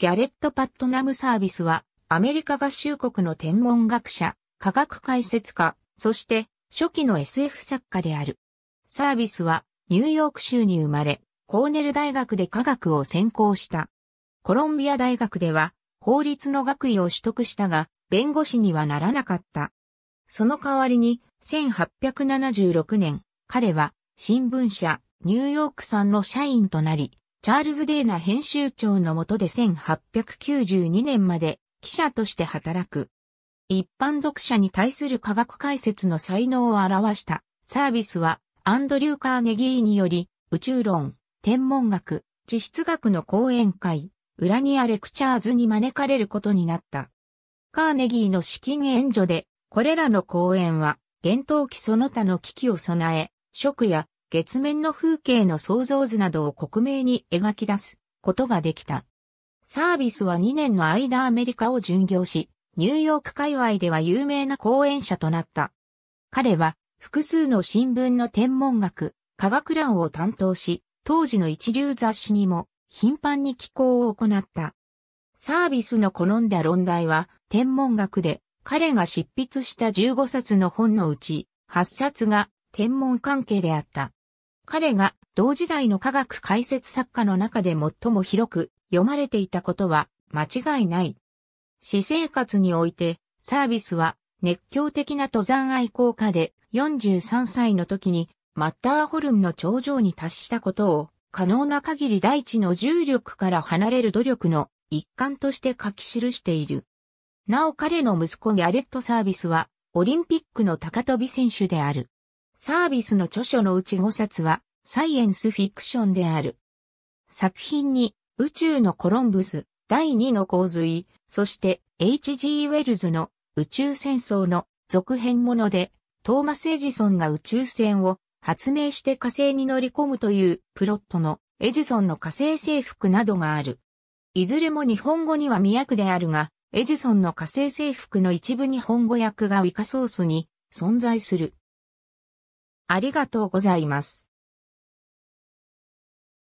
ギャレット・パットナムサービスは、アメリカ合衆国の天文学者、科学解説家、そして初期の SF 作家である。サービスは、ニューヨーク州に生まれ、コーネル大学で科学を専攻した。コロンビア大学では、法律の学位を取得したが、弁護士にはならなかった。その代わりに、1876年、彼は、新聞社、ニューヨークさんの社員となり、チャールズ・デーナ編集長の下で1892年まで記者として働く。一般読者に対する科学解説の才能を表したサービスはアンドリュー・カーネギーにより宇宙論、天文学、地質学の講演会、ウラニア・レクチャーズに招かれることになった。カーネギーの資金援助でこれらの講演は、厳冬期その他の危機を備え、食や月面の風景の想像図などを克明に描き出すことができた。サービスは2年の間アメリカを巡業し、ニューヨーク界隈では有名な講演者となった。彼は複数の新聞の天文学、科学欄を担当し、当時の一流雑誌にも頻繁に寄稿を行った。サービスの好んだ論題は天文学で彼が執筆した15冊の本のうち8冊が天文関係であった。彼が同時代の科学解説作家の中で最も広く読まれていたことは間違いない。私生活においてサービスは熱狂的な登山愛好家で43歳の時にマッターホルンの頂上に達したことを可能な限り大地の重力から離れる努力の一環として書き記している。なお彼の息子ギャレットサービスはオリンピックの高飛び選手である。サービスの著書のうち5冊はサイエンスフィクションである。作品に宇宙のコロンブス第2の洪水、そして H.G. ウェルズの宇宙戦争の続編もので、トーマス・エジソンが宇宙船を発明して火星に乗り込むというプロットのエジソンの火星征服などがある。いずれも日本語には未訳であるが、エジソンの火星征服の一部日本語訳がウィカソースに存在する。ありがとうございます。